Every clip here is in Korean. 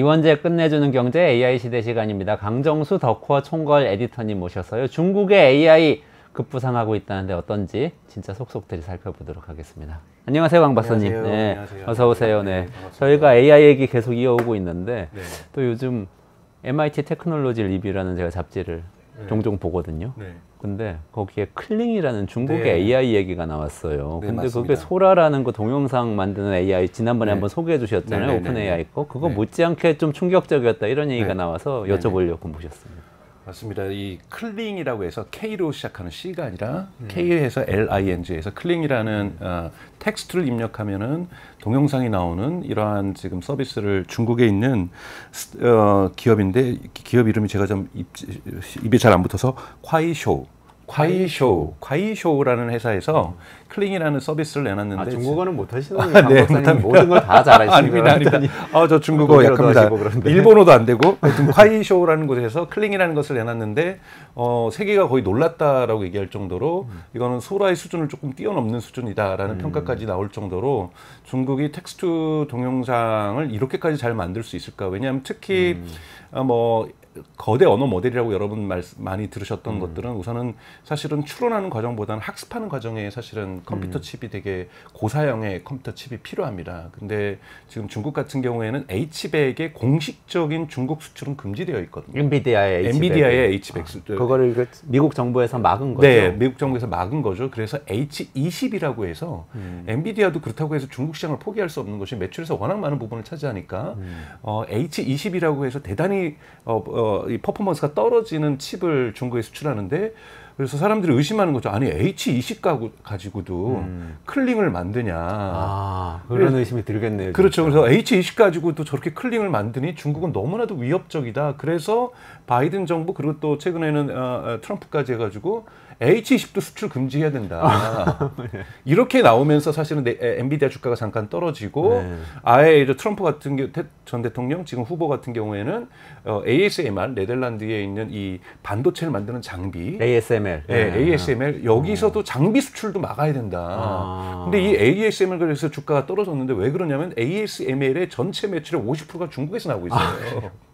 이원재 끝내주는 경제 AI 시대 시간입니다. 강정수 더코어 총괄 에디터님 모셔서요. 중국의 AI 급부상하고 있다는데 어떤지 진짜 속속들이 살펴보도록 하겠습니다. 안녕하세요, 강 박사님. 네, 어서 오세요. 네, 네 저희가 AI 얘기 계속 이어오고 있는데 네. 또 요즘 MIT 테크놀로지 리뷰라는 제가 잡지를 네. 종종 보거든요. 네. 근데 거기에 클링이라는 중국의 네. AI 얘기가 나왔어요. 네, 근데 맞습니다. 그게 소라라는 그 동영상 만드는 AI 지난번에 네. 한번 소개해 주셨잖아요. 네, 네, 오픈 네, AI 거. 그거 못지않게 좀 충격적이었다 이런 얘기가 나와서 여쭤보려고 모셨습니다. 맞습니다. 이 클링이라고 해서 K로 시작하는 C가 아니라 음. K에서 LING에서 클링이라는 어, 텍스트를 입력하면은 동영상이 나오는 이러한 지금 서비스를 중국에 있는 어, 기업인데 기업 이름이 제가 좀 입, 입에 잘안 붙어서 콰이쇼 과이쇼, 과이쇼라는 회사에서 음. 클링이라는 서비스를 내놨는데 아, 중국어는 못 하시는 아, 네, 못합니 모든 걸 다 잘하시는 아, 아닙 아, 저 중국어 약합니다. 일본어도 안 되고 하여튼 과이쇼라는 곳에서 클링이라는 것을 내놨는데 어, 세계가 거의 놀랐다라고 얘기할 정도로 음. 이거는 소라의 수준을 조금 뛰어넘는 수준이다라는 음. 평가까지 나올 정도로 중국이 텍스트 동영상을 이렇게까지 잘 만들 수 있을까? 왜냐하면 특히 음. 어, 뭐 거대 언어 모델이라고 여러분 말, 많이 들으셨던 음. 것들은 우선은 사실은 추론하는 과정보다는 학습하는 과정에 사실은 컴퓨터 음. 칩이 되게 고사양의 컴퓨터 칩이 필요합니다. 근데 지금 중국 같은 경우에는 H백의 공식적인 중국 수출은 금지되어 있거든요. 엔비디아의 아, H백. 엔비디아의 H백. 아, 그거를 그 미국 정부에서 막은 거죠. 네, 미국 정부에서 막은 거죠. 그래서 H20이라고 해서 음. 엔비디아도 그렇다고 해서 중국 시장을 포기할 수 없는 것이 매출에서 워낙 많은 부분을 차지하니까 음. 어, H20이라고 해서 대단히 어, 어 어, 이 퍼포먼스가 떨어지는 칩을 중국에 수출하는데 그래서 사람들이 의심하는 거죠. 아니 H20 e 가구 가지고도 음. 클링을 만드냐. 아, 그런 그래서, 의심이 들겠네요. 그렇죠. 진짜. 그래서 H20 e 가지고도 저렇게 클링을 만드니 중국은 너무나도 위협적이다. 그래서 바이든 정부 그리고 또 최근에는 어, 어 트럼프까지 해가지고 H20도 수출 금지해야 된다. 네. 이렇게 나오면서 사실은 네, 엔비디아 주가가 잠깐 떨어지고 네. 아예 이제 트럼프 같은 전 대통령 지금 후보 같은 경우에는 어, ASMR 네덜란드에 있는 이 반도체를 만드는 장비 ASML 네, 네. ASML 여기서도 어. 장비 수출도 막아야 된다. 아. 근데 이 ASML 그래서 주가가 떨어졌는데 왜 그러냐면 ASML의 전체 매출의 50%가 중국에서 나오고 있어요. 아.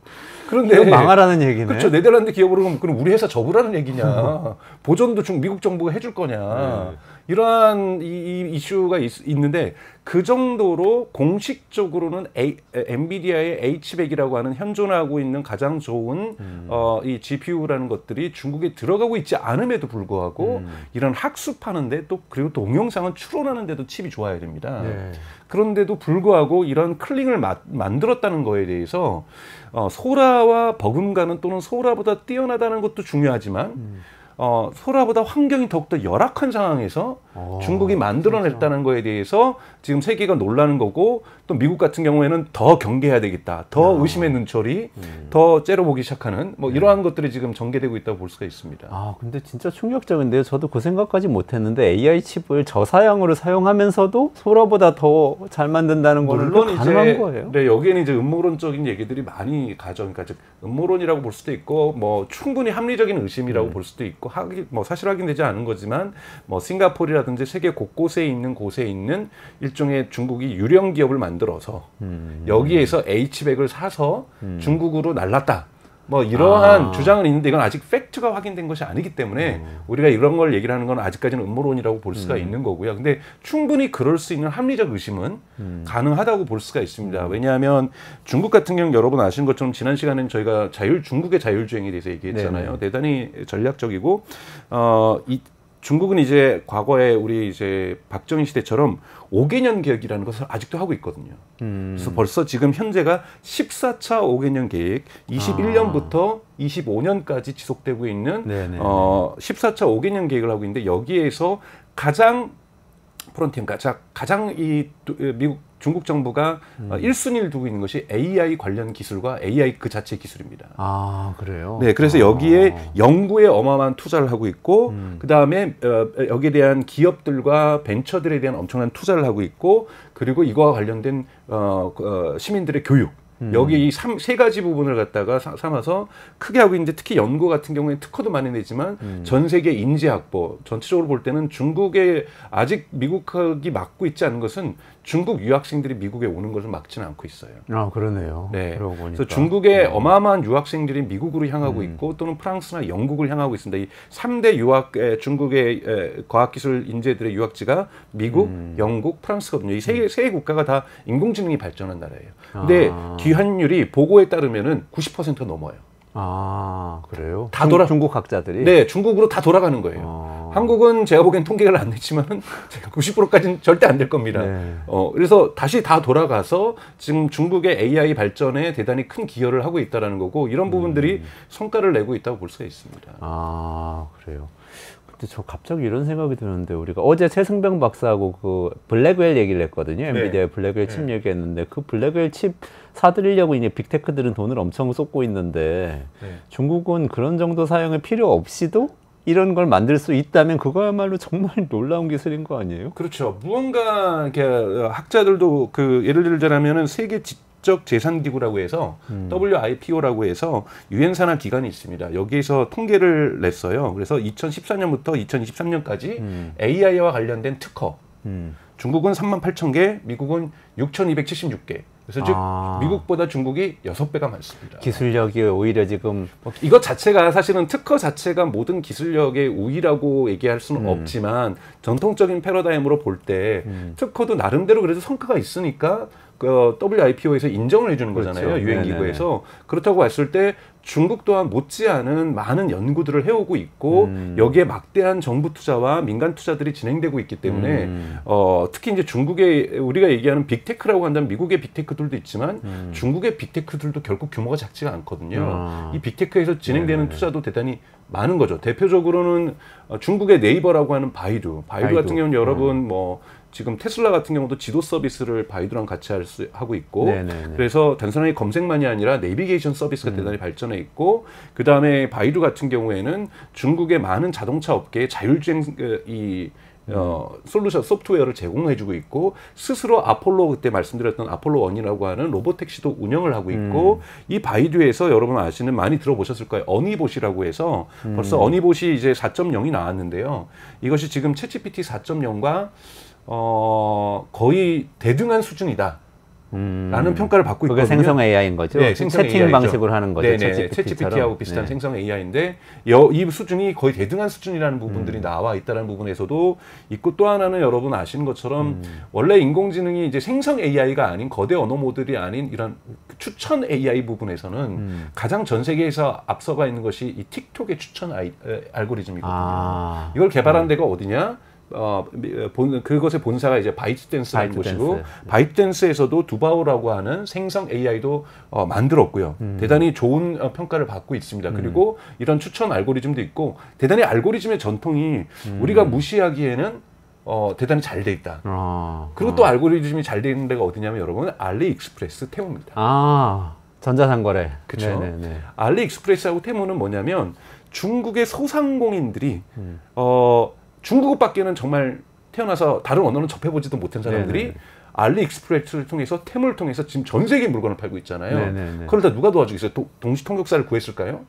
그런데 망하라는 얘기네. 그렇죠. 네덜란드 기업으로 그럼 우리 회사 접으라는 얘기냐. 보존도 중 미국 정부가 해줄 거냐. 네. 이러한 이, 이 이슈가 있, 는데그 정도로 공식적으로는 A, 엔비디아의 H100이라고 하는 현존하고 있는 가장 좋은 음. 어, 이 GPU라는 것들이 중국에 들어가고 있지 않음에도 불구하고 음. 이런 학습하는데 또 그리고 동영상은 추론하는데도 칩이 좋아야 됩니다. 네. 그런데도 불구하고 이런 클링을 마, 만들었다는 거에 대해서 어, 소라와 버금가는 또는 소라보다 뛰어나다는 것도 중요하지만 음. 어, 소라보다 환경이 더욱더 열악한 상황에서 오, 어, 중국이 만들어냈다는 거에 대해서 지금 세계가 놀라는 거고 또 미국 같은 경우에는 더 경계해야 되겠다. 더 야. 의심의 눈초리, 음. 더 째려보기 시작하는 뭐 네. 이러한 음. 것들이 지금 전개되고 있다고 볼 수가 있습니다. 아, 근데 진짜 충격적인데요. 저도 그 생각까지 못 했는데 AI 칩을 저사양으로 사용하면서도 소라보다 더 잘 만든다는 거는 물론 가능한 이제, 거예요. 네, 여기에는 이제 음모론적인 얘기들이 많이 가져. 그러니까 즉 음모론이라고 볼 수도 있고 뭐 충분히 합리적인 의심이라고 음. 볼 수도 있고 있고 하기 뭐 사실 확인되지 않은 거지만 뭐 싱가포르라든지 세계 곳곳에 있는 곳에 있는 일종의 중국이 유령 기업을 만들어서 음. 여기에서 H백을 사서 음. 중국으로 날랐다. 뭐 이러한 아. 주장은 있는데 이건 아직 팩트가 확인된 것이 아니기 때문에 음. 우리가 이런 걸 얘기를 하는 건 아직까지는 음모론이라고 볼 수가 음. 있는 거고요. 근데 충분히 그럴 수 있는 합리적 의심은 음. 가능하다고 볼 수가 있습니다. 음. 왜냐하면 중국 같은 경우 여러분 아시는 것처럼 지난 시간에는 저희가 자율 중국의 자율주행에 대해서 얘기했잖아요. 네 대단히 전략적이고 어 이, 중국은 이제 과거에 우리 이제 박정희 시대처럼 5개년 계획이라는 것을 아직도 하고 있거든요. 음. 그래서 벌써 지금 현재가 14차 5개년 계획, 21년부터 아. 25년까지 지속되고 있는 네, 네, 어 14차 5개년 계획을 하고 있는데 여기에서 가장 프론티언 가장 가장 이 미국 중국 정부가 음. 1순위를 어, 두고 있는 것이 AI 관련 기술과 AI 그 자체 기술입니다. 아, 그래요? 네, 그래서 아. 여기에 연구에 어마어마한 투자를 하고 있고, 음. 그 다음에 어, 여기에 대한 기업들과 벤처들에 대한 엄청난 투자를 하고 있고, 그리고 이거와 관련된 어, 그, 어, 시민들의 교육, 음. 여기 이 세 가지 부분을 갖다가 사, 삼아서 크게 하고 있는데 특히 연구 같은 경우에 특허도 많이 내지만 음. 전 세계 인재 확보 전체적으로 볼 때는 중국에 아직 미국이 막고 있지 않은 것은 중국 유학생들이 미국에 오는 것을 막지는 않고 있어요. 아 그러네요. 네. 그래서 중국의 네. 어마어마한 유학생들이 미국으로 향하고 음. 있고 또는 프랑스나 영국을 향하고 있습니다. 이 3대 유학 에, 중국의 과학기술 인재들의 유학지가 미국, 음. 영국, 프랑스거든요. 이 세세 음. 세 국가가 다 인공지능이 발전한 나라예요. 근데 아. 귀환율이 보고에 따르면은 90% 넘어요. 아 그래요? 다 중, 돌아 중국 학자들이 네 중국으로 다 돌아가는 거예요. 아. 한국은 제가 보기엔 통계를 안 냈지만 90%까지는 절대 안 될 겁니다. 네. 어, 그래서 다시 다 돌아가서 지금 중국의 AI 발전에 대단히 큰 기여를 하고 있다는 거고 이런 부분들이 음. 성과를 내고 있다고 볼 수 있습니다. 아 그래요. 근데 저 갑자기 이런 생각이 드는데 우리가 어제 최승병 박사하고 그 블랙웰 얘기를 했거든요. 엔비디아 네. 블랙웰 칩 네. 얘기했는데 그 블랙웰 칩 사들이려고 이제 빅테크들은 돈을 엄청 쏟고 있는데 네. 중국은 그런 정도 사용이 필요 없이도 이런 걸 만들 수 있다면 그거야말로 정말 놀라운 기술인 거 아니에요? 그렇죠. 무언가 어, 학자들도 그 예를 들자면은 세계 지적 재산 기구라고 해서 음. WIPO라고 해서 유엔 산하 기관이 있습니다. 여기에서 통계를 냈어요. 그래서 2014년부터 2023년까지 음. AI와 관련된 특허. 음. 중국은 3만 8천 개, 미국은 6,276개. 그래서 즉 아. 미국보다 중국이 여섯 배가 많습니다. 기술력이 오히려 지금 뭐 이것 자체가 사실은 특허 자체가 모든 기술력의 우위라고 얘기할 수는 음. 없지만 전통적인 패러다임으로 볼때 음. 특허도 나름대로 그래도 성과가 있으니까 그 WIPO에서 인정을 해주는 그렇죠. 거잖아요. 그렇죠. 유엔기구에서. 네, 네, 그렇다고 봤을 때 중국 또한 못지않은 많은 연구들을 해오고 있고 음. 여기에 막대한 정부 투자와 민간 투자들이 진행되고 있기 때문에 음. 어, 특히 이제 중국의 우리가 얘기하는 빅테크라고 한다면 미국의 빅테크들도 있지만 음. 중국의 빅테크들도 결국 규모가 작지가 않거든요. 아. 이 빅테크에서 진행되는 네네. 투자도 대단히 많은 거죠. 대표적으로는 어, 중국의 네이버라고 하는 바이두. 바이두, 바이두. 같은 경우는 여러분 음. 뭐 지금 테슬라 같은 경우도 지도 서비스를 바이두랑 같이 할 수, 하고 있고 네네네. 네, 네. 그래서 단순하게 검색만이 아니라 내비게이션 서비스가 음. 대단히 발전해 있고 그 다음에 바이두 같은 경우에는 중국의 많은 자동차 업계에 자율주행 그, 이 어, 음. 솔루션 소프트웨어를 제공해주고 있고 스스로 아폴로 그때 말씀드렸던 아폴로 원이라고 하는 로봇 택시도 운영을 하고 있고 음. 이 바이두에서 여러분 아시는 많이 들어보셨을 거예요 어니봇이라고 해서 벌써 음. 어니봇이 이제 4.0이 나왔는데요 이것이 지금 채찌PT 4.0과 어, 거의 대등한 수준이다. 음, 라는 평가를 받고 있거든요. 생성 AI인 거죠. 네, 생성 채팅 AI죠. 방식으로 하는 거죠. 네, 네. 채찍 p t 하고 비슷한 네. 생성 AI인데 여, 이 수준이 거의 대등한 수준이라는 부분들이 음. 나와 있다는 부분에서도 있고 또 하나는 여러분 아시는 것처럼 음. 원래 인공지능이 이제 생성 AI가 아닌 거대 언어 모델이 아닌 이런 추천 AI 부분에서는 음. 가장 전 세계에서 앞서가 있는 것이 이 틱톡의 추천 아이, 알고리즘이거든요. 아. 이걸 개발한 음. 데가 어디냐? 어, 어, 본, 그것의 본사가 이제 바이트댄스라는 바이트 곳이고 네. 바이트댄스에서도 두바오라고 하는 생성 AI도 어, 만들었고요. 음. 대단히 좋은 어, 평가를 받고 있습니다. 음. 그리고 이런 추천 알고리즘도 있고 대단히 알고리즘의 전통이 음. 우리가 무시하기에는 어, 대단히 잘 돼 있다. 아, 그리고 또 알고리즘이 잘 돼 있는 데가 어디냐면 여러분 알리익스프레스 테무입니다. 아, 전자상거래. 그렇죠. 알리익스프레스하고 테무는 뭐냐면 중국의 소상공인들이 음. 어 중국어밖에는 정말 태어나서 다른 언어는 접해보지도 못한 네, 사람들이 네네. 네. 알리익스프레스를 통해서 템을 통해서 지금 전 세계 물건을 팔고 있잖아요. 네, 그걸 다 누가 도와주겠어요? 동시 통역사를 구했을까요?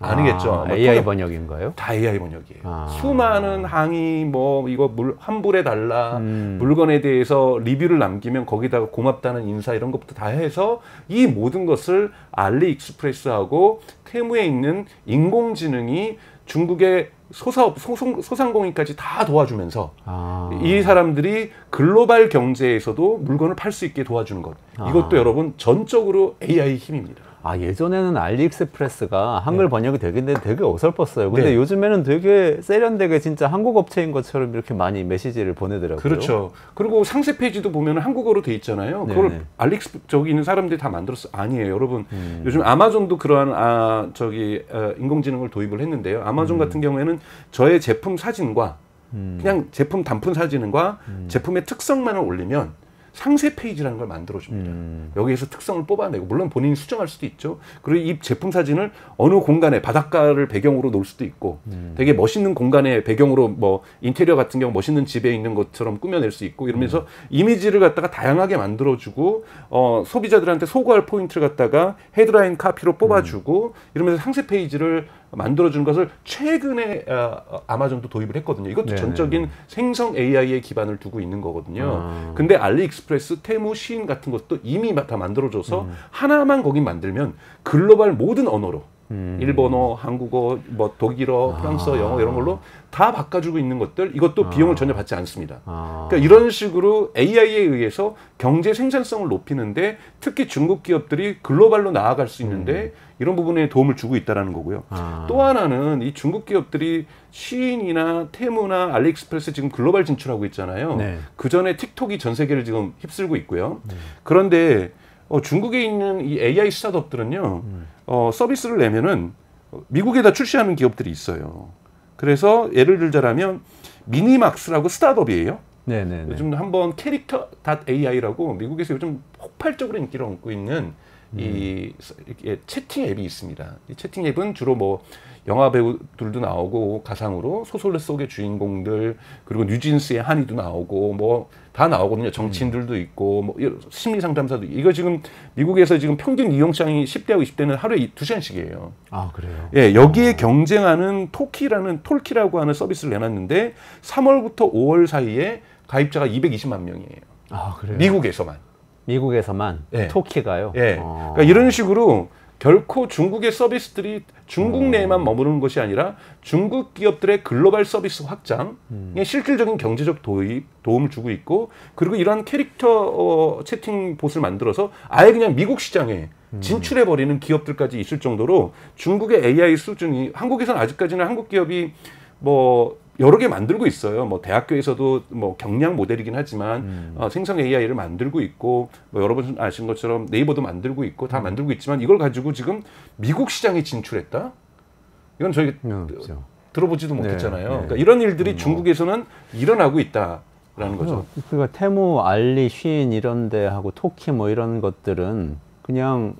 아니겠죠. 아, AI 번역인가요? 다 AI 번역이에요. 아. 수많은 항의, 뭐 이거 물 환불해 달라, 음. 물건에 대해서 리뷰를 남기면 거기다가 고맙다는 인사 이런 것부터 다 해서 이 모든 것을 알리익스프레스하고 테무에 있는 인공지능이 중국의 소사업, 소송, 소상공인까지 다 도와주면서 아. 이 사람들이 글로벌 경제에서도 물건을 팔 수 있게 도와주는 것. 아. 이것도 여러분 전적으로 AI 힘입니다. 아 예전에는 알리익스프레스가 한글 네. 번역이 되긴 되는데 되게 어설펐어요. 근데 네. 요즘에는 되게 세련되게 진짜 한국 업체인 것처럼 이렇게 많이 메시지를 보내더라고요. 그렇죠. 그리고 상세 페이지도 보면 한국어로 돼 있잖아요. 네 그걸 네. 알리익스 저기 있는 사람들이 다 만들었어. 아니에요, 여러분. 음. 요즘 아마존도 그러한 아 저기 어, 인공지능을 도입을 했는데요. 아마존 음. 같은 경우에는 저의 제품 사진과 음. 그냥 제품 단품 사진과 음. 제품의 특성만을 올리면 상세 페이지라는 걸 만들어줍니다. 음. 여기에서 특성을 뽑아내고 물론 본인이 수정할 수도 있죠. 그리고 이 제품 사진을 어느 공간에 바닷가를 배경으로 놓을 수도 있고 음. 되게 멋있는 공간에 배경으로 뭐 인테리어 같은 경우 멋있는 집에 있는 것처럼 꾸며낼 수 있고 이러면서 음. 이미지를 갖다가 다양하게 만들어주고 어, 소비자들한테 소구할 포인트를 갖다가 헤드라인 카피로 뽑아주고 음. 이러면서 상세 페이지를 만들어준 것을 최근에 어, 아마존도 도입을 했거든요. 이것도 네 전적인 생성 AI에 기반을 두고 있는 거거든요. 아. 근데 알리익스프레스, 테무, 시인 같은 것도 이미 다 만들어줘서 음. 하나만 거긴 만들면 글로벌 모든 언어로 음. 일본어, 한국어, 뭐 독일어, 아. 프랑스어, 영어 이런 걸로 다 바꿔주고 있는 것들 이것도 아. 비용을 전혀 받지 않습니다. 아. 그러니까 이런 식으로 AI에 의해서 경제 생산성을 높이는데 특히 중국 기업들이 글로벌로 나아갈 수 있는데 음. 이런 부분에 도움을 주고 있다라는 거고요. 아. 또 하나는 이 중국 기업들이 시인이나 테무나 알리익스프레스 지금 글로벌 진출하고 있잖아요. 네. 그 전에 틱톡이 전 세계를 지금 휩쓸고 있고요. 네. 그런데 어, 중국에 있는 이 AI 스타트업들은요, 어, 서비스를 내면은 미국에다 출시하는 기업들이 있어요. 그래서 예를 들자라면 미니막스라고 스타트업이에요. 네네 요즘 한번 캐릭터 AI라고 미국에서 요즘 폭발적으로 인기를 얻고 있는 이, 음. 이 채팅 앱이 있습니다. 이 채팅 앱은 주로 뭐 영화 배우들도 나오고 가상으로 소설 속의 주인공들 그리고 뉴진스의 한이도 나오고 뭐 다 나오거든요. 정치인들도 음. 있고 뭐 심리 상담사도 이거 지금 미국에서 지금 평균 이용장이 10대하고 20대는 하루에 2 시간씩이에요. 아 그래요? 예 여기에 어. 경쟁하는 토키라는 톨키라고 하는 서비스를 내놨는데 3월부터 5월 사이에 가입자가 220만 명이에요. 아 그래요? 미국에서만. 미국에서만 예. 토키가요. 예. 어. 그러니까 이런 식으로 결코 중국의 서비스들이 중국 음. 내에만 머무르는 것이 아니라 중국 기업들의 글로벌 서비스 확장에 음. 실질적인 경제적 도입, 도움을 주고 있고 그리고 이러한 캐릭터 어, 채팅 봇을 만들어서 아예 그냥 미국 시장에 음. 진출해 버리는 기업들까지 있을 정도로 중국의 AI 수준이 한국에서는 아직까지는 한국 기업이 뭐 여러 개 만들고 있어요. 뭐 대학교에서도 뭐 경량 모델이긴 하지만 음. 어, 생성 AI를 만들고 있고 뭐 여러분 아시는 것처럼 네이버도 만들고 있고 다 음. 만들고 있지만 이걸 가지고 지금 미국 시장에 진출했다. 이건 저희 음, 그렇죠. 들어보지도 네, 못했잖아요. 네, 네. 그러니까 이런 일들이 뭐. 중국에서는 일어나고 있다. 라는 거죠. 그러니까 테무, 알리, 쉰 이런 데하고 토키 뭐 이런 것들은 그냥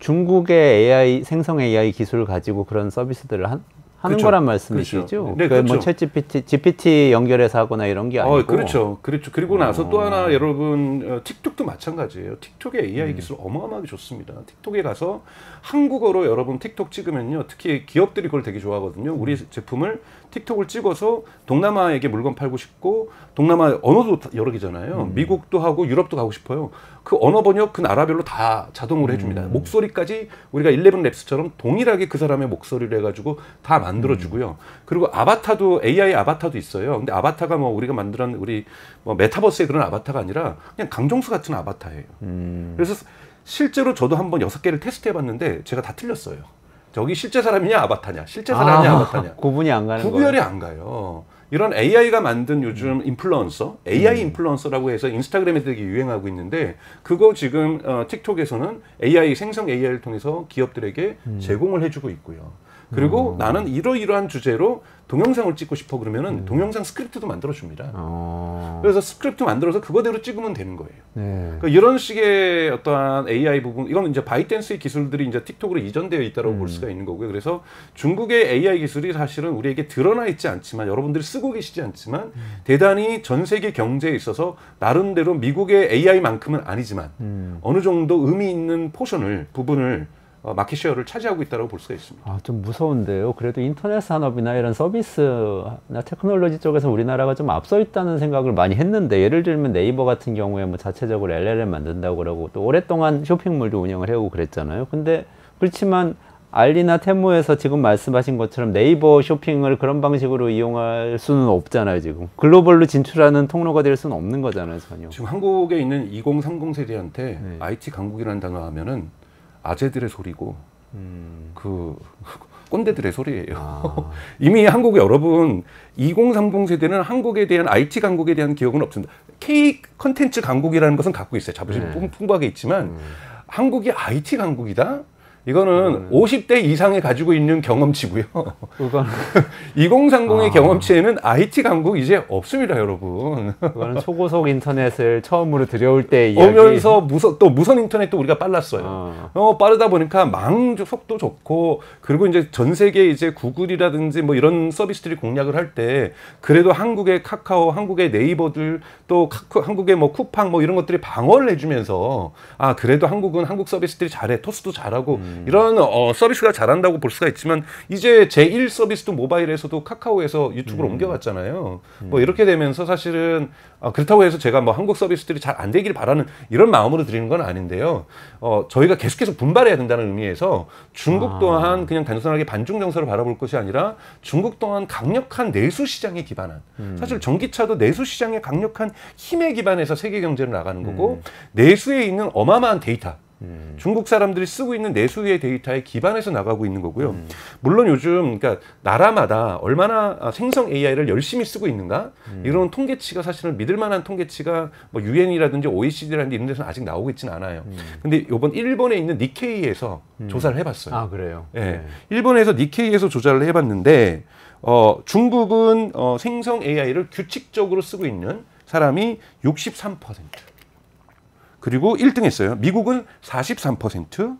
중국의 AI 생성 AI 기술을 가지고 그런 서비스들을 한, 하는 그렇죠. 거란 말씀이시죠? 그렇죠. 네, 그렇죠뭐 GPT, GPT 연결해서 하거나 이런 게 어, 아니고. 어, 그렇죠. 그렇죠. 그리고 나서 또 하나 어. 여러분 어, 틱톡도 마찬가지예요. 틱톡의 AI 음. 기술 어마어마하게 좋습니다. 틱톡에 가서 한국어로 여러분 틱톡 찍으면요. 특히 기업들이 그걸 되게 좋아하거든요. 우리 제품을 틱톡을 찍어서 동남아에게 물건 팔고 싶고 동남아 언어도 여러 개잖아요. 음. 미국도 하고 유럽도 가고 싶어요. 그 언어 번역 그 나라별로 다 자동으로 해줍니다. 음. 목소리까지 우리가 11 랩스처럼 동일하게 그 사람의 목소리를 해가지고 다 만들어주고요. 음. 그리고 아바타도 AI 아바타도 있어요. 근데 아바타가 뭐 우리가 만들한 우리 뭐 메타버스의 그런 아바타가 아니라 그냥 강정수 같은 아바타예요. 음. 그래서 실제로 저도 한번 여섯 개를 테스트해봤는데 제가 다 틀렸어요. 저기 실제 사람이냐 아바타냐 실제 사람이냐 아, 바타냐 구분이 안 가는 구별이 안 가요. 이런 AI가 만든 요즘 음. 인플루언서, AI 음. 인플루언서라고 해서 인스타그램에 되게 유행하고 있는데 그거 지금 어, 틱톡에서는 AI 생성 AI를 통해서 기업들에게 음. 제공을 해주고 있고요. 그리고 음. 나는 이러이러한 주제로 동영상을 찍고 싶어 그러면은 음. 동영상 스크립트도 만들어 줍니다. 어. 그래서 스크립트 만들어서 그거대로 찍으면 되는 거예요. 네. 그러니까 이런 식의 어떠한 AI 부분, 이건 이제 바이댄스의 기술들이 이제 틱톡으로 이전되어 있다고 음. 볼 수가 있는 거고요. 그래서 중국의 AI 기술이 사실은 우리에게 드러나 있지 않지만 여러분들이 쓰고 계시지 않지만 음. 대단히 전 세계 경제에 있어서 나름대로 미국의 AI만큼은 아니지만 음. 어느 정도 의미 있는 포션을 부분을 어, 마켓쉐어를 차지하고 있다고 볼 수가 있습니다. 아, 좀 무서운데요. 그래도 인터넷 산업이나 이런 서비스나 테크놀로지 쪽에서 우리나라가 좀 앞서 있다는 생각을 많이 했는데 예를 들면 네이버 같은 경우에 뭐 자체적으로 LLM 만든다고 그러고 또 오랫동안 쇼핑몰도 운영을 해오고 그랬잖아요. 근데 그렇지만 알리나 테모에서 지금 말씀하신 것처럼 네이버 쇼핑을 그런 방식으로 이용할 수는 없잖아요 지금 글로벌로 진출하는 통로가 될 수는 없는 거잖아요 전혀 지금 한국에 있는 2030 세대한테 네. IT 강국이라는 단어 하면은 아재들의 소리고 음. 그 꼰대들의 소리예요. 아. 이미 한국 여러분 2030 세대는 한국에 대한 IT 강국에 대한 기억은 없습니다. K 컨텐츠 강국이라는 것은 갖고 있어요. 자부심 네. 풍부하게 있지만 음. 한국이 IT 강국이다. 이거는 음. 50대 이상이 가지고 있는 경험치고요. 그건... 2030의 아... 경험치에는 IT 강국 이제 없습니다, 여러분. 그거는 초고속 인터넷을 처음으로 들여올 때 이야기. 오면서 무선 또 무선 인터넷도 우리가 빨랐어요. 어. 어, 빠르다 보니까 망 속도 좋고 그리고 이제 전 세계 이제 구글이라든지 뭐 이런 서비스들이 공략을 할 때 그래도 한국의 카카오, 한국의 네이버들 또 카쿠, 한국의 뭐 쿠팡 뭐 이런 것들이 방어를 해주면서 아 그래도 한국은 한국 서비스들이 잘해 토스도 잘하고 음. 음. 이런 어, 서비스가 잘한다고 볼 수가 있지만 이제 제1 서비스도 모바일에서도 카카오에서 유튜브로 음. 옮겨갔잖아요. 뭐 음. 이렇게 되면서 사실은 아, 그렇다고 해서 제가 뭐 한국 서비스들이 잘 안 되길 바라는 이런 마음으로 드리는 건 아닌데요. 어, 저희가 계속해서 분발해야 된다는 의미에서 중국 아. 또한 그냥 단순하게 반중 정서를 바라볼 것이 아니라 중국 또한 강력한 내수 시장에 기반한 음. 사실 전기차도 내수 시장에 강력한 힘에 기반해서 세계 경제를 나가는 거고 음. 내수에 있는 어마어마한 데이터 음. 중국 사람들이 쓰고 있는 내수의 데이터에 기반해서 나가고 있는 거고요. 음. 물론 요즘 그러니까 나라마다 얼마나 생성 AI를 열심히 쓰고 있는가 음. 이런 통계치가 사실은 믿을 만한 통계치가 뭐 유엔이라든지 OECD라든지 이런 데서는 아직 나오고 있지는 않아요. 음. 근데 요번 일본에 있는 니케이에서 음. 조사를 해 봤어요. 아, 그래요. 예. 네. 일본에서 니케이에서 조사를 해 봤는데 어 중국은 어 생성 AI를 규칙적으로 쓰고 있는 사람이 63%. 그리고 1등 했어요. 미국은 43%,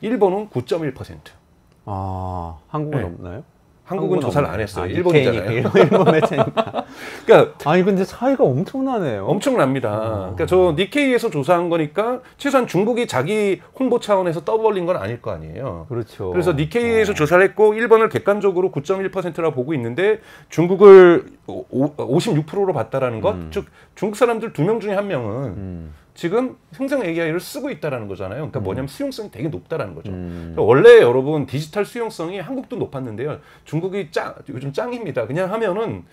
일본은 9.1%. 아, 한국은 네. 없나요? 한국은 조사를 안 했어요. 아, 일본이잖아요. 일본 매 그러니까, 그러니까 아니 근데 차이가 엄청나네요. 엄청납니다. 아. 그러니까 저 니케이에서 조사한 거니까 최소한 중국이 자기 홍보 차원에서 떠벌린 건 아닐 거 아니에요. 그렇죠. 그래서 니케이에서 아. 조사를 했고 일본을 객관적으로 9.1%라 보고 있는데 중국을 56%로 봤다라는 것, 음. 즉 중국 사람들 두 명 중에 한 명은 음. 지금 생성 AI를 쓰고 있다라는 거잖아요. 그러니까 음. 뭐냐면 수용성이 되게 높다라는 거죠. 음. 그러니까 원래 여러분 디지털 수용성이 한국도 높았는데요. 중국이 짱 요즘 짱입니다. 그냥 하면은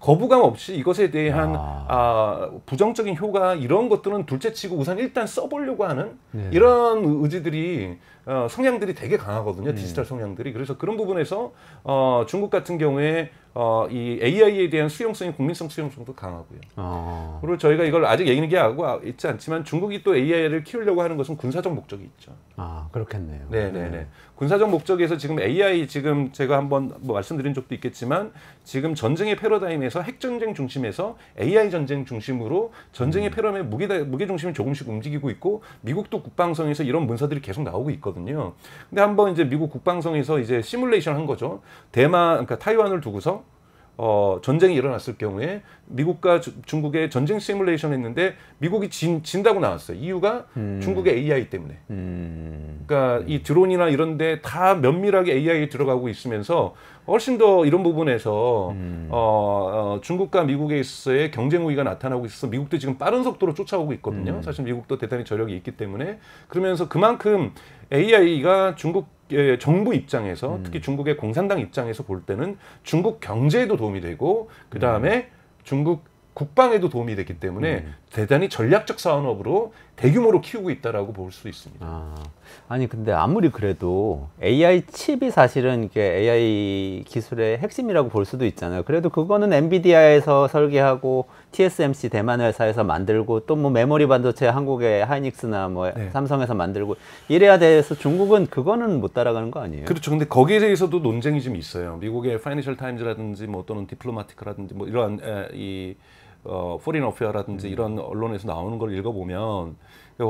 거부감 없이 이것에 대한 아. 아. 부정적인 효과 이런 것들은 둘째치고 우선 일단 써보려고 하는 네. 이런 의지들이 어, 성향들이 되게 강하거든요. 음. 디지털 성향들이. 그래서 그런 부분에서 어, 중국 같은 경우에 어, 이 AI에 대한 수용성이 국민성 수용성도 강하고요. 아. 그리고 저희가 이걸 아직 얘기하고 있지 않지만 중국이 또 AI를 키우려고 하는 것은 군사적 목적이 있죠. 아 그렇겠네요. 네네네. 네, 네. 군사적 목적에서 지금 AI 지금 제가 한번 뭐 말씀드린 적도 있겠지만 지금 전쟁의 패러다임에서 핵 전쟁 중심에서 AI 전쟁 중심으로 전쟁의 음. 패러다임 무게 무게 중심이 조금씩 움직이고 있고 미국도 국방성에서 이런 문서들이 계속 나오고 있거든요. 있거든요. 근데 한번 이제 미국 국방성에서 이제 시뮬레이션 한 거죠. 대만 그러니까 타이완을 두고서 어, 전쟁이 일어났을 경우에 미국과 주, 중국의 전쟁 시뮬레이션 했는데 미국이 진, 진다고 나왔어요. 이유가 음. 중국의 AI 때문에. 음. 그러니까 음. 이 드론이나 이런 데 다 면밀하게 AI 들어가고 있으면서 훨씬 더 이런 부분에서 음. 어, 어, 중국과 미국에 있어서의 경쟁 우위가 나타나고 있어서 미국도 지금 빠른 속도로 쫓아오고 있거든요. 음. 사실 미국도 대단히 저력이 있기 때문에 그러면서 그만큼 AI가 중국 예, 예, 정부 입장에서 음. 특히 중국의 공산당 입장에서 볼 때는 중국 경제에도 도움이 되고 그 다음에 음. 중국 국방에도 도움이 되기 때문에 음. 대단히 전략적 산업으로 대규모로 키우고 있다라고 볼 수 있습니다. 아, 니 근데 아무리 그래도 AI 칩이 사실은 이게 AI 기술의 핵심이라고 볼 수도 있잖아요. 그래도 그거는 엔비디아에서 설계하고 TSMC 대만 회사에서 만들고 또 뭐 메모리 반도체 한국의 하이닉스나 뭐 네. 삼성에서 만들고 이래야 돼서 중국은 그거는 못 따라가는 거 아니에요? 그렇죠. 근데 거기에 대해서도 논쟁이 좀 있어요. 미국의 파이낸셜 타임즈라든지 뭐 또는 디플로마티크라든지 뭐 이런 에, 이 어, 포린 어페어라든지 음. 이런 언론에서 나오는 걸 읽어보면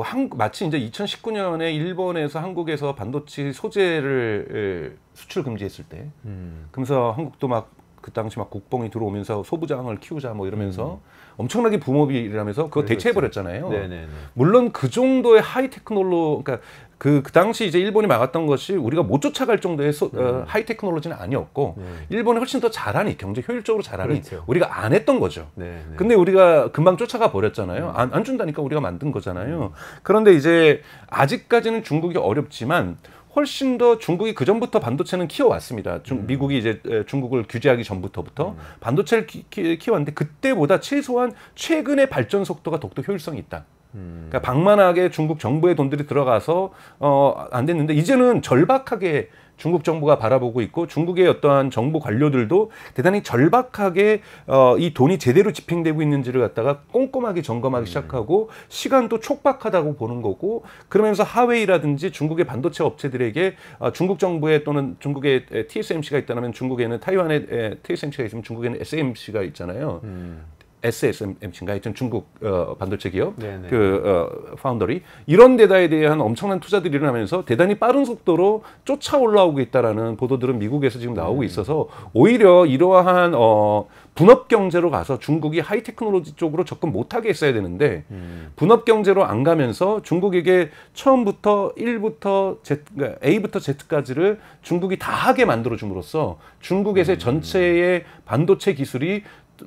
한, 마치 이제 2019년에 일본에서 한국에서 반도체 소재를 수출 금지했을 때, 음. 그러면서 한국도 막 그 당시 막 국뽕이 들어오면서 소부장을 키우자 뭐 이러면서 음. 엄청나게 붐업이라면서 일 그거 대체해 버렸잖아요. 그렇죠. 물론 그 정도의 하이테크놀로 그러니까 그, 그 당시 이제 일본이 막았던 것이 우리가 못 쫓아갈 정도의 소, 어, 음. 하이 테크놀로지는 아니었고 네. 일본이 훨씬 더 잘하니 경제 효율적으로 잘하니 그렇죠. 우리가 안 했던 거죠. 네, 네. 근데 우리가 금방 쫓아가 버렸잖아요. 음. 안, 안 준다니까 우리가 만든 거잖아요. 그런데 이제 아직까지는 중국이 어렵지만 훨씬 더 중국이 그 전부터 반도체는 키워왔습니다. 중, 음. 미국이 이제 중국을 규제하기 전부터부터 음. 반도체를 키, 키, 키웠는데 그때보다 최소한 최근의 발전 속도가 독도 효율성이 있다. 그러니까 방만하게 중국 정부의 돈들이 들어가서 어, 안 됐는데 이제는 절박하게 중국 정부가 바라보고 있고 중국의 어떠한 정부 관료들도 대단히 절박하게 어, 이 돈이 제대로 집행되고 있는지를 갖다가 꼼꼼하게 점검하기 음. 시작하고 시간도 촉박하다고 보는 거고 그러면서 하웨이라든지 중국의 반도체 업체들에게 어, 중국 정부에 또는 중국의 TSMC가 있다면 중국에는 타이완에 TSMC가 있으면 중국에는 SMC가 있잖아요. 음. SSMC인가 하여튼 중국 어, 반도체 기업 네네. 네. 그 어, 파운더리 이런 데다에 대한 엄청난 투자들이 일어나면서 대단히 빠른 속도로 쫓아 올라오고 있다라는 보도들은 미국에서 지금 나오고 네. 있어서 오히려 이러한 어, 분업 경제로 가서 중국이 하이테크놀로지 쪽으로 접근 못하게 했어야 되는데 음. 분업 경제로 안 가면서 중국에게 처음부터 1부터 Z, 그러니까 A부터 Z까지를 중국이 다 하게 만들어 줌으로써 중국에서 음. 전체의 반도체 기술이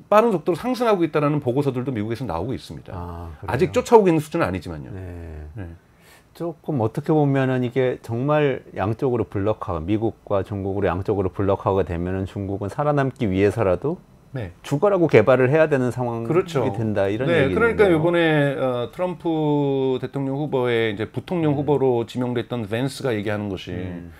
빠른 속도로 상승하고 있다라는 보고서들도 미국에서 나오고 있습니다. 아, 직 쫓아오고 있는 수준은 아니지만요. 네. 네. 조금 어떻게 보면은 이게 정말 양쪽으로 블록화가 미국과 중국으로 양쪽으로 블록화가 되면은 중국은 살아남기 위해서라도 네. 죽어라고 개발을 해야 되는 상황이 그렇죠. 된다 이런 네, 얘기 그러니까 이번에 어, 트럼프 대통령 후보에 이제 부통령 음. 후보로 지명됐던 벤스가 얘기하는 것이 음.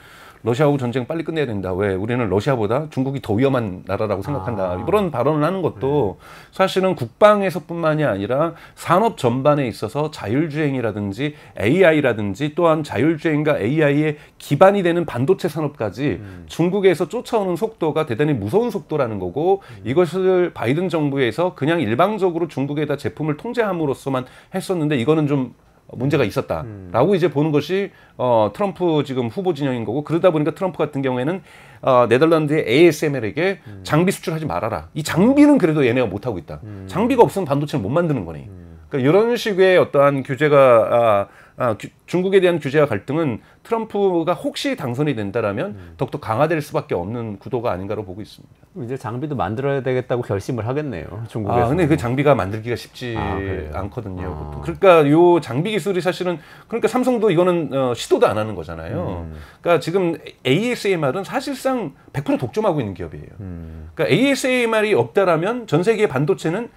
러시아하고 전쟁 빨리 끝내야 된다. 왜 우리는 러시아보다 중국이 더 위험한 나라라고 생각한다. 아. 이런 발언을 하는 것도 네. 사실은 국방에서뿐만이 아니라 산업 전반에 있어서 자율주행이라든지 AI라든지 또한 자율주행과 AI의 기반이 되는 반도체 산업까지 음. 중국에서 쫓아오는 속도가 대단히 무서운 속도라는 거고 음. 이것을 바이든 정부에서 그냥 일방적으로 중국에다 제품을 통제함으로써만 했었는데 이거는 좀 문제가 있었다라고 음. 이제 보는 것이 어, 트럼프 지금 후보 진영인 거고 그러다 보니까 트럼프 같은 경우에는 어, 네덜란드의 ASML에게 음. 장비 수출하지 말아라. 이 장비는 그래도 얘네가 못 하고 있다. 음. 장비가 없으면 반도체를 못 만드는 거니. 음. 그러니까 이런 식의 어떠한 규제가 아, 아, 규, 중국에 대한 규제와 갈등은 트럼프가 혹시 당선이 된다라면 음. 더욱더 강화될 수밖에 없는 구도가 아닌가로 보고 있습니다. 이제 장비도 만들어야 되겠다고 결심을 하겠네요. 중국에서. 아, 근데 그 장비가 만들기가 쉽지 아, 않거든요. 아. 그러니까 요 장비 기술이 사실은 그러니까 삼성도 이거는 어, 시도도 안 하는 거잖아요. 음. 그러니까 지금 ASMR은 사실상 100% 독점하고 있는 기업이에요. 음. 그러니까 ASMR이 없다라면 전 세계 반도체는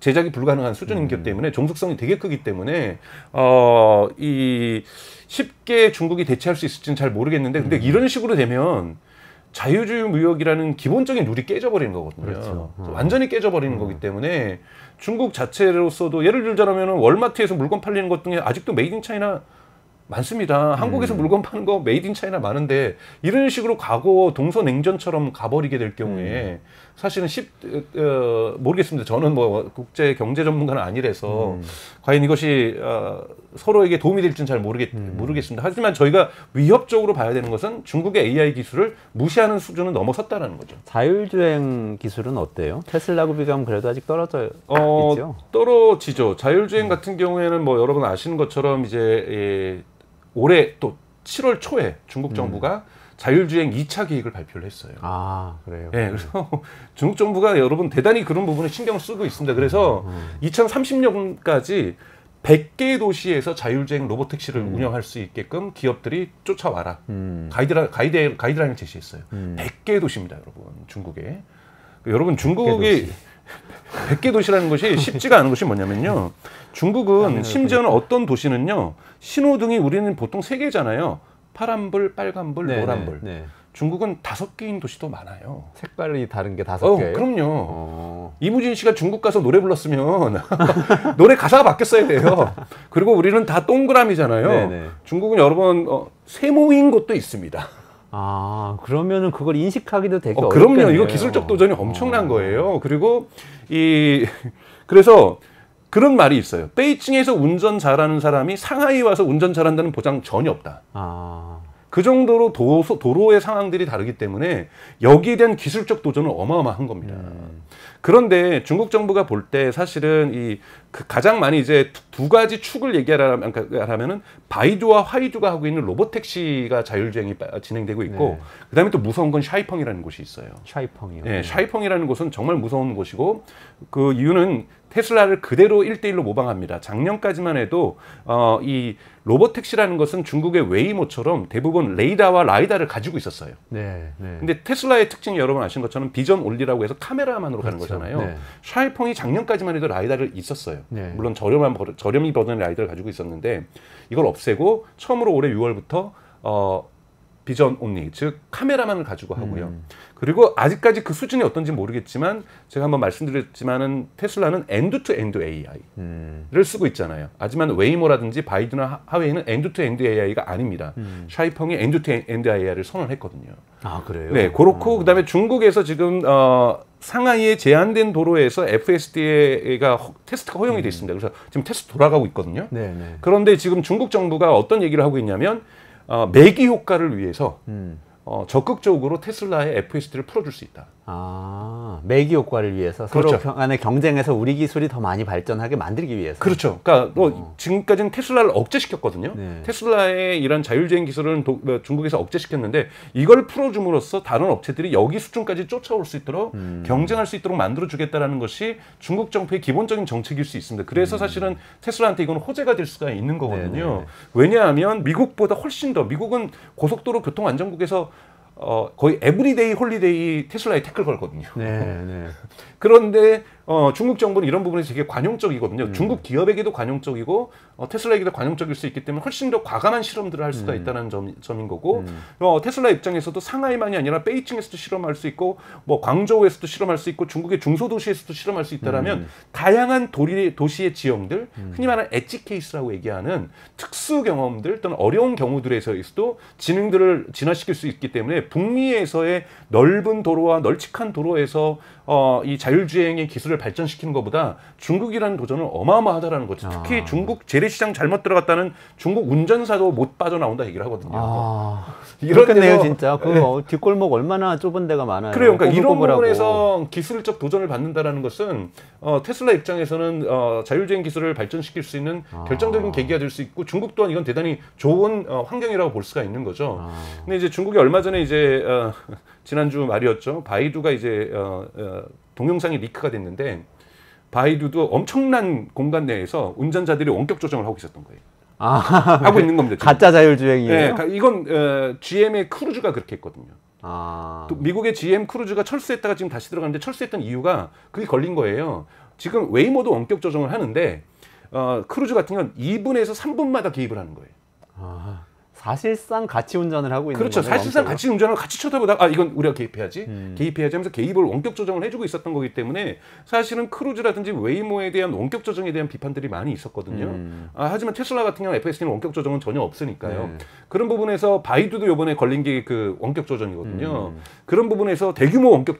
제작이 불가능한 수준이기 음. 때문에 종속성이 되게 크기 때문에 어 이 쉽게 중국이 대체할 수 있을지는 잘 모르겠는데 근데 음. 이런 식으로 되면 자유주의 무역이라는 기본적인 룰이 깨져버리는 거거든요. 그렇죠. 음. 완전히 깨져버리는 음. 거기 때문에 중국 자체로서도 예를 들자면 월마트에서 물건 팔리는 것 중에 아직도 메이드 인 차이나 많습니다. 음. 한국에서 물건 파는 거 메이드 인 차이나 많은데 이런 식으로 과거 동서냉전처럼 가버리게 될 경우에 음. 사실은 10 어, 어, 모르겠습니다. 저는 뭐 국제 경제 전문가는 아니라서 음. 과연 이것이 어, 서로에게 도움이 될지는 잘 모르겠 음. 모르겠습니다. 하지만 저희가 위협적으로 봐야 되는 것은 중국의 AI 기술을 무시하는 수준은 넘어섰다는 거죠. 자율주행 기술은 어때요? 테슬라고 비교하면 그래도 아직 떨어져 어, 있죠. 떨어지죠. 자율주행 음. 같은 경우에는 뭐 여러분 아시는 것처럼 이제 예, 올해 또 7월 초에 중국 음. 정부가 자율주행 2차 계획을 발표를 했어요. 아, 그래요? 네, 그래서 중국 정부가 여러분 대단히 그런 부분에 신경을 쓰고 있습니다. 그래서 음, 음. 2030년까지 음. 1 0 0개 도시에서 자율주행 로봇 택시를 음. 운영할 수 있게끔 기업들이 쫓아와라. 음. 가이드라, 가이드, 가이드라인을 제시했어요. 1 0 0개 도시입니다, 여러분. 중국에. 그 여러분, 중국이 100개 도시라는 것이 쉽지가 않은 것이 뭐냐면요. 중국은 심지어는 어떤 도시는요. 신호등이 우리는 보통 3개잖아요. 파란불, 빨간불, 네, 네 노란불. 네, 네. 중국은 다섯 개인 도시도 많아요. 색깔이 다른 게 다섯 개. 어, 그럼요. 어... 이무진 씨가 중국 가서 노래 불렀으면 노래 가사가 바뀌었어야 돼요. 그리고 우리는 다 동그라미잖아요. 네네. 네. 중국은 여러 번 어, 세모인 곳도 있습니다. 아 그러면은 그걸 인식하기도 되게 어, 그럼 어렵겠네요. 이거 기술적 도전이 엄청난 어. 거예요. 그리고 이 그래서 그런 말이 있어요. 베이징에서 운전 잘하는 사람이 상하이 와서 운전 잘한다는 보장 전혀 없다. 아... 그 정도로 도, 도로의 상황들이 다르기 때문에 여기에 대한 기술적 도전은 어마어마한 겁니다. 음... 그런데 중국 정부가 볼 때 사실은 이그 가장 많이 이제 두 가지 축을 얘기하라면 은 바이두와 화이두가 하고 있는 로봇택시가 자율주행이 진행되고 있고 네. 그다음에 또 무서운 건 샤이펑이라는 곳이 있어요. 샤이펑이요. 네, 네. 샤이펑이라는 곳은 정말 무서운 곳이고 그 이유는 테슬라를 그대로 1대1로 모방합니다. 작년까지만 해도 어, 이로봇택시라는 것은 중국의 웨이모처럼 대부분 레이더와 라이다를 가지고 있었어요. 네, 네. 근데 테슬라의 특징이 여러분 아신 것처럼 비전 올리라고 해서 카메라만으로 그렇죠. 가는 거잖아요. 네. 샤이펑이 작년까지만 해도 라이다를 있었어요. 네. 물론 저렴한 버전, 저렴이 버전의 라이더를 가지고 있었는데 이걸 없애고 처음으로 올해 6월부터 어 비전 온리 즉 카메라만을 가지고 하고요. 음. 그리고 아직까지 그 수준이 어떤지 모르겠지만 제가 한번 말씀드렸지만은 테슬라는 엔드 투 엔드 AI를 음. 쓰고 있잖아요. 하지만 웨이모라든지 바이든 하웨이는 엔드 투 엔드 AI가 아닙니다. 음. 샤이펑이 엔드 투 엔드 AI를 선언했거든요. 아 그래요? 네, 그렇고 어. 그다음에 중국에서 지금 어 상하이에 제한된 도로에서 FSD가 테스트가 허용이 돼 음. 있습니다. 그래서 지금 테스트 돌아가고 있거든요. 네네. 네. 그런데 지금 중국 정부가 어떤 얘기를 하고 있냐면 어, 매기 효과를 위해서 음. 어, 적극적으로 테슬라의 FSD를 풀어줄 수 있다. 아, 매기 효과를 위해서 그렇죠. 서로 경쟁에서 우리 기술이 더 많이 발전하게 만들기 위해서. 그렇죠. 그러니까 어. 지금까지는 테슬라를 억제시켰거든요. 네. 테슬라의 이런 자율주행 기술은 도, 어, 중국에서 억제시켰는데 이걸 풀어줌으로써 다른 업체들이 여기 수준까지 쫓아올 수 있도록 음. 경쟁할 수 있도록 만들어주겠다라는 것이 중국 정부의 기본적인 정책일 수 있습니다. 그래서 음. 사실은 테슬라한테 이건 호재가 될 수가 있는 거거든요. 네네 네. 왜냐하면 미국보다 훨씬 더 미국은 고속도로 교통안전국에서 어, 거의 에브리데이 홀리데이 테슬라에 태클 걸거든요. 네, 네. 그런데 어, 중국 정부는 이런 부분에서 되게 관용적이거든요. 음. 중국 기업에게도 관용적이고 어, 테슬라에게도 관용적일 수 있기 때문에 훨씬 더 과감한 실험들을 할 수가 음. 있다는 점, 점인 거고 음. 어, 테슬라 입장에서도 상하이만이 아니라 베이징에서도 실험할 수 있고 뭐 광저우에서도 실험할 수 있고 중국의 중소도시에서도 실험할 수 있다라면 음. 다양한 도리, 도시의 지형들 음. 흔히 말하는 엣지 케이스라고 얘기하는 특수 경험들 또는 어려운 경우들에서도 지능들을 진화시킬 수 있기 때문에 북미에서의 넓은 도로와 널찍한 도로에서 어, 이 자율주행의 기술을 발전시키는 것보다 중국이라는 도전은 어마어마하다라는 거죠. 특히 아. 중국 재래시장 잘못 들어갔다는 중국 운전사도 못 빠져나온다 얘기를 하거든요. 아. 그렇겠네요, 진짜. 그 네. 어, 뒷골목 얼마나 좁은 데가 많아요. 그래요. 그러니까 이런 부분에서 기술적 도전을 받는다라는 것은 어, 테슬라 입장에서는 어, 자율주행 기술을 발전시킬 수 있는 아. 결정적인 계기가 될 수 있고 중국 또한 이건 대단히 좋은 어, 환경이라고 볼 수가 있는 거죠. 아. 근데 이제 중국이 얼마 전에 이제 어, 지난주 말이었죠. 바이두가 이제 어, 어 동영상이 리크가 됐는데 바이두도 엄청난 공간 내에서 운전자들이 원격 조정을 하고 있었던 거예요. 아, 하고 그 있는 겁니다. 지금. 가짜 자율주행이에요. 네, 그러니까 이건 어, GM의 크루즈가 그렇게 했거든요. 아... 미국의 GM 크루즈가 철수했다가 지금 다시 들어갔는데 철수했던 이유가 그게 걸린 거예요. 지금 웨이모도 원격 조정을 하는데 어, 크루즈 같은 경 2분에서 3분마다 개입을 하는 거예요. 아... 사실상 같이 운전을 하고 있는 그렇죠. 사실상 원격으 같이 운전을 같이 쳐다보다 아 이건 우리가 개입해야지 음. 개입해야지 하면서 개입을 원격 조정을 해주고 있었던 거기 때문에 사실은 크루즈라든지 웨이모에 대한 원격 조정에 대한 비판들이 많이 있었거든요. 음. 아, 하지만 테슬라 같은 경우 FSD는 원격 조정은 전혀 없으니까요. 네. 그런 부분에서 바이두도 이번에 걸린 게 그 원격 조정이거든요. 음. 그런 부분에서 대규모 원격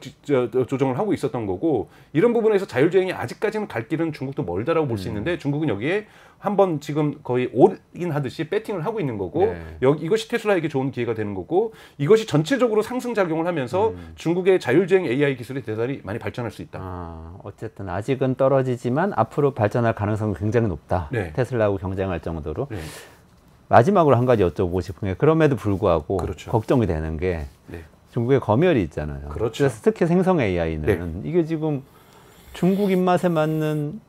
조정을 하고 있었던 거고 이런 부분에서 자율주행이 아직까지는 갈 길은 중국도 멀다라고 볼수 음. 있는데 중국은 여기에 한번 지금 거의 올인 하듯이 배팅을 하고 있는 거고 네. 여기 이것이 테슬라에게 좋은 기회가 되는 거고 이것이 전체적으로 상승 작용을 하면서 음. 중국의 자율주행 AI 기술이 대단히 많이 발전할 수 있다. 아, 어쨌든 아직은 떨어지지만 앞으로 발전할 가능성은 굉장히 높다. 네. 테슬라하고 경쟁할 정도로. 네. 마지막으로 한 가지 여쭤보고 싶은 게 그럼에도 불구하고 그렇죠. 걱정이 되는 게 네. 중국의 검열이 있잖아요. 그렇죠. 특히 생성 AI는 네. 이게 지금 중국 입맛에 맞는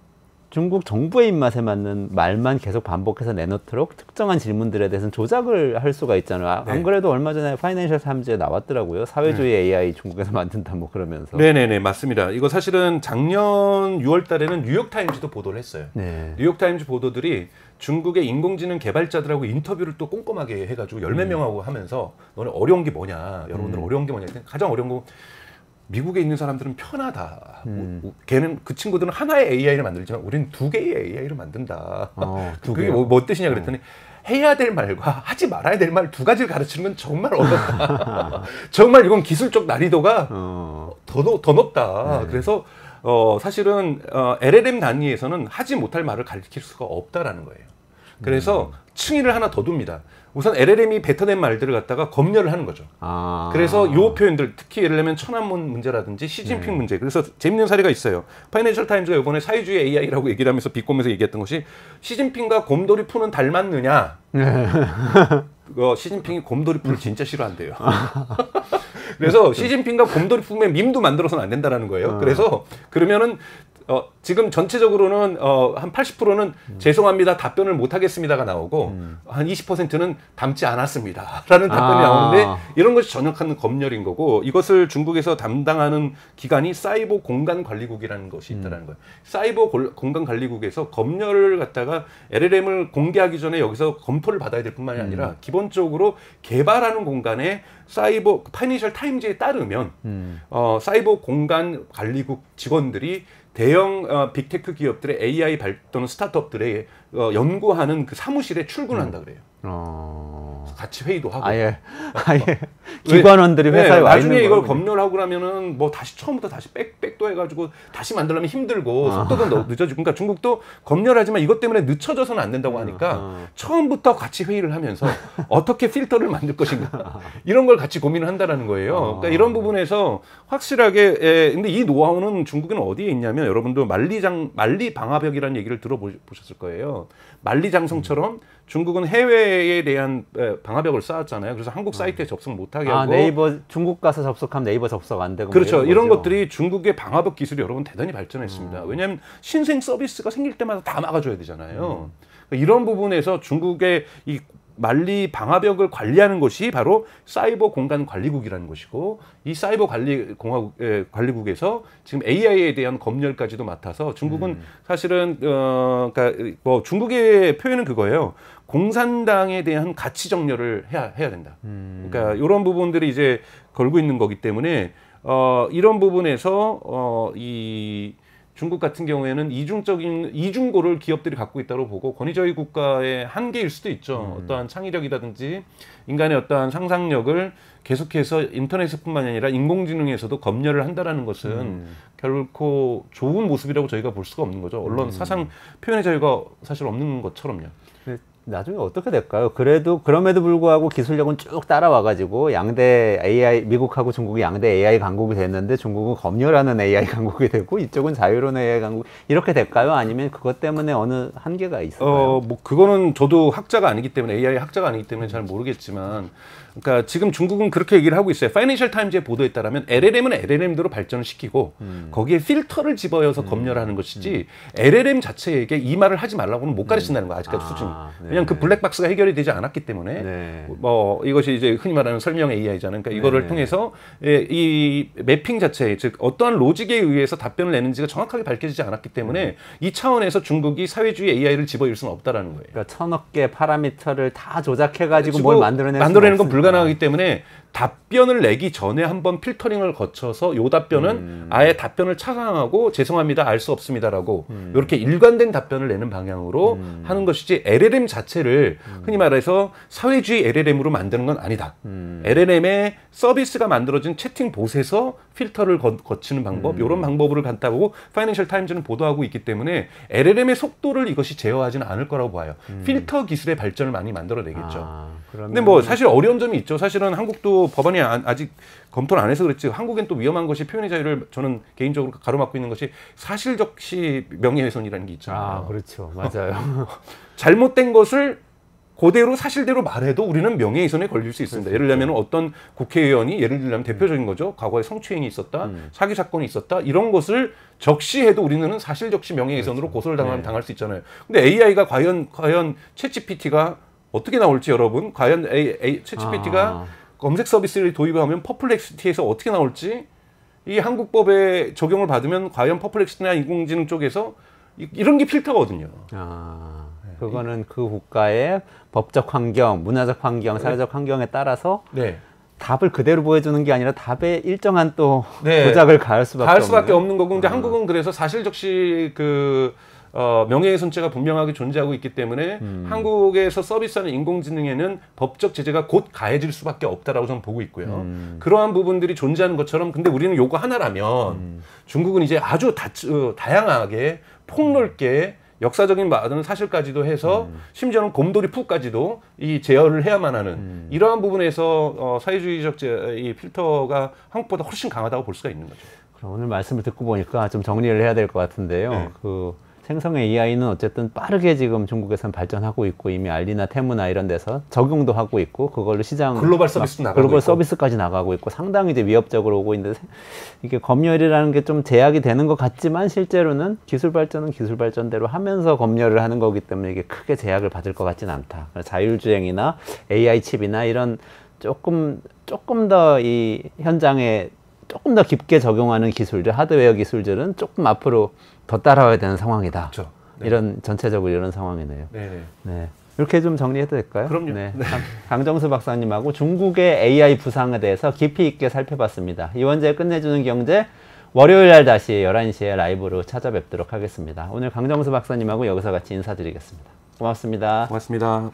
중국 정부의 입맛에 맞는 말만 계속 반복해서 내놓도록 특정한 질문들에 대해서는 조작을 할 수가 있잖아요. 아, 네. 안 그래도 얼마 전에 파이낸셜 타임즈에 나왔더라고요. 사회주의 네. AI 중국에서 만든다 뭐 그러면서. 네네네 맞습니다. 이거 사실은 작년 6월달에는 뉴욕타임즈도 보도를 했어요. 네. 뉴욕타임즈 보도들이 중국의 인공지능 개발자들하고 인터뷰를 또 꼼꼼하게 해가지고 열몇 음. 명하고 하면서 너는 어려운 게 뭐냐, 여러분들 음. 어려운 게 뭐냐. 가장 어려운 거 미국에 있는 사람들은 편하다. 음. 걔는 그 친구들은 하나의 AI를 만들지만 우리는 두 개의 AI를 만든다. 어, 그게 뭐, 뭐 뜻이냐 그랬더니 어. 해야 될 말과 하지 말아야 될 말 두 가지를 가르치는 건 정말 어렵다. 정말 이건 기술적 난이도가 어. 더, 더 높다. 네. 그래서 어, 사실은 어, LLM 단위에서는 하지 못할 말을 가르칠 수가 없다라는 거예요. 그래서 음. 층위를 하나 더 둡니다. 우선 LLM이 뱉어낸 말들을 갖다가 검열을 하는 거죠. 아. 그래서 요 표현들 특히 예를 들면 천안문 문제라든지 시진핑 네. 문제. 그래서 재밌는 사례가 있어요. 파이낸셜 타임즈가 이번에 사회주의 AI라고 얘기를 하면서 비꼬면서 얘기했던 것이 시진핑과 곰돌이 푸는 닮았느냐. 네. 어, 시진핑이 곰돌이 풀을 진짜 싫어한대요. 그래서 시진핑과 곰돌이 품의 밈도 만들어서는 안 된다라는 거예요. 아. 그래서 그러면은 어, 지금 전체적으로는 어, 한 80%는 음. 죄송합니다 답변을 못 하겠습니다가 나오고 음. 한 20%는 담지 않았습니다라는 답변이 아. 나오는데 이런 것이 전역한 검열인 거고 이것을 중국에서 담당하는 기관이 사이버 공간 관리국이라는 것이 음. 있다라는 음. 거예요. 사이버 공간 관리국에서 검열을 갖다가 LLM을 공개하기 전에 여기서 검토를 받아야 될 뿐만이 아니라 음. 기본적으로 개발하는 공간에 사이버 파니셜 타임즈에 따르면 음. 어, 사이버 공간 관리국 직원들이 대형 어, 빅테크 기업들의 AI 발 또는 스타트업들의 어, 연구하는 그 사무실에 출근한다 음. 그래요. 어... 같이 회의도 하고. 아예. 아예. 기관원들이 네, 회사에 네, 와 나중에 있는 이걸 검열하고 나면은뭐 다시 처음부터 다시 빽, 빽도 해가지고 다시 만들려면 힘들고 아. 속도도 늦어지고. 그러니까 중국도 검열하지만 이것 때문에 늦춰져서는 안 된다고 하니까 아. 아. 처음부터 같이 회의를 하면서 어떻게 필터를 만들 것인가. 이런 걸 같이 고민을 한다라는 거예요. 아. 그러니까 이런 부분에서 확실하게, 예, 근데 이 노하우는 중국에는 어디에 있냐면 여러분도 만리장, 만리방화벽이라는 얘기를 들어보셨을 거예요. 만리장성처럼 음. 중국은 해외에 대한 방화벽을 쌓았잖아요. 그래서 한국 음. 사이트에 접속 못하게 아, 하고 아, 네이버 중국 가서 접속하면 네이버 접속 안 되고 뭐 그렇죠. 이런, 이런 것들이 중국의 방화벽 기술이 여러분 대단히 발전했습니다. 음. 왜냐하면 신생 서비스가 생길 때마다 다 막아줘야 되잖아요. 음. 그러니까 이런 부분에서 중국의 이 만리 방화벽을 관리하는 것이 바로 사이버 공간 관리국이라는 것이고 이 사이버 관리 공화국 에, 관리국에서 지금 AI에 대한 검열까지도 맡아서 중국은 음. 사실은 어 그러니까 뭐 중국의 표현은 그거예요. 공산당에 대한 가치 정렬을 해야, 해야 된다. 음. 그러니까 이런 부분들이 이제 걸고 있는 거기 때문에 어, 이런 부분에서 어, 이 중국 같은 경우에는 이중적인 이중고를 기업들이 갖고 있다고 보고 권위주의 국가의 한계일 수도 있죠. 음. 어떠한 창의력이라든지 인간의 어떠한 상상력을 계속해서 인터넷뿐만이 아니라 인공지능에서도 검열을 한다라는 것은 음. 결코 좋은 모습이라고 저희가 볼 수가 없는 거죠. 언론 음. 사상 표현의 자유가 사실 없는 것처럼요. 나중에 어떻게 될까요? 그래도 그럼에도 불구하고 기술력은 쭉 따라와 가지고 양대 AI 미국하고 중국이 양대 AI 강국이 됐는데 중국은 검열하는 AI 강국이 되고 이쪽은 자유로운 AI 강국 이렇게 될까요? 아니면 그것 때문에 어느 한계가 있을까요? 어, 뭐 그거는 저도 학자가 아니기 때문에 AI 학자가 아니기 때문에 잘 모르겠지만 그러니까 지금 중국은 그렇게 얘기를 하고 있어요. 파이낸셜 타임즈의 보도에 따르면 LLM은 LLM대로 발전을 시키고 음. 거기에 필터를 집어여서 음. 검열하는 것이지 음. LLM 자체에게 이 말을 하지 말라고는 못 가르친다는 거 아직까지 아, 수준. 네. 왜냐하면 그 블랙박스가 해결이 되지 않았기 때문에 네. 뭐 이것이 이제 흔히 말하는 설명 AI잖아요. 그러니까 이거를 네. 통해서 예, 이 매핑 자체 즉 어떠한 로직에 의해서 답변을 내는지가 정확하게 밝혀지지 않았기 때문에 네. 이 차원에서 중국이 사회주의 AI를 집어일 수는 없다라는 거예요. 그러니까 천억 개 파라미터를 다 조작해가지고 뭘 만들어내는 만들어내는 건 없으니까. 불가능하기 때문에 답변을 내기 전에 한번 필터링을 거쳐서 요 답변은 음. 아예 답변을 차상하고 죄송합니다 알 수 없습니다라고 음. 이렇게 일관된 답변을 내는 방향으로 음. 하는 것이지 LLM 자체를 음. 흔히 말해서 사회주의 LLM으로 만드는 건 아니다. 음. LLM의 서비스가 만들어진 채팅 보에서 필터를 거, 치는 방법 음. 이런 방법을 간다고 파이낸셜 타임즈는 보도하고 있기 때문에 LLM의 속도를 이것이 제어하지는 않을 거라고 봐요. 음. 필터 기술의 발전을 많이 만들어내겠죠. 아, 그러면... 근데 뭐 사실 어려운 점이 있죠. 사실은 한국도 법안이 아, 아직 검토를 안 해서 그렇지 한국엔 또 위험한 것이 표현의 자유를 저는 개인적으로 가로막고 있는 것이 사실적시 명예훼손이라는 게 있잖아요. 아, 그렇죠. 맞아요. 잘못된 것을 그대로 사실대로 말해도 우리는 명예훼손에 걸릴 수 있습니다. 예를 들면 그렇죠. 어떤 국회의원이 예를 들면 대표적인 거죠. 과거에 성추행이 있었다, 음. 사기 사건이 있었다 이런 것을 적시해도 우리는 사실 적시 명예훼손으로 그렇죠. 고소를 당하면 네. 당할 수 있잖아요. 근데 AI가 과연 과연 챗GPT가 어떻게 나올지 여러분 과연 A, A, 챗GPT가 아. 검색 서비스를 도입하면 퍼플렉시티에서 어떻게 나올지 이 한국법에 적용을 받으면 과연 퍼플렉시티나 인공지능 쪽에서 이, 런게 필터거든요. 아. 그거는 그 국가의 법적 환경, 문화적 환경, 네. 사회적 환경에 따라서 네. 답을 그대로 보여주는 게 아니라 답에 일정한 또 네. 도작을 가할 수밖에, 가할 수밖에 없는, 거고 근데 어. 한국은 그래서 사실 적시 그 어, 명예훼손죄가 분명하게 존재하고 있기 때문에 음. 한국에서 서비스하는 인공지능에는 법적 제재가 곧 가해질 수밖에 없다라고 저는 보고 있고요. 음. 그러한 부분들이 존재하는 것처럼 근데 우리는 요거 하나라면 음. 중국은 이제 아주 다, 어, 다양하게 폭넓게 역사적인 많은 사실까지도 해서 음. 심지어는 곰돌이 푸까지도 이 제어를 해야만 하는 음. 이러한 부분에서 어, 사회주의적 제, 이 필터가 한국보다 훨씬 강하다고 볼 수가 있는 거죠. 그럼 오늘 말씀을 듣고 보니까 좀 정리를 해야 될 것 같은데요. 네. 그 생성 AI는 어쨌든 빠르게 지금 중국에선 발전하고 있고 이미 알리나 테무나 이런 데서 적용도 하고 있고 그걸로 시장 글로벌 서비스 나가고 글로벌 있고. 서비스까지 나가고 있고 상당히 이제 위협적으로 오고 있는데 이게 검열이라는 게 좀 제약이 되는 것 같지만 실제로는 기술 발전은 기술 발전대로 하면서 검열을 하는 거기 때문에 이게 크게 제약을 받을 것 같진 않다. 자율주행이나 AI 칩이나 이런 조금 조금 더 이 현장에 조금 더 깊게 적용하는 기술들, 하드웨어 기술들은 조금 앞으로 더 따라와야 되는 상황이다. 그렇죠. 네. 이런 전체적으로 이런 상황이네요. 네네. 네. 네. 이렇게 좀 정리해도 될까요? 그럼요. 네. 네. 강정수 박사님하고 중국의 AI 부상에 대해서 깊이 있게 살펴봤습니다. 이원재 끝내주는 경제 월요일 날 다시 11시에 라이브로 찾아뵙도록 하겠습니다. 오늘 강정수 박사님하고 여기서 같이 인사드리겠습니다. 고맙습니다. 고맙습니다.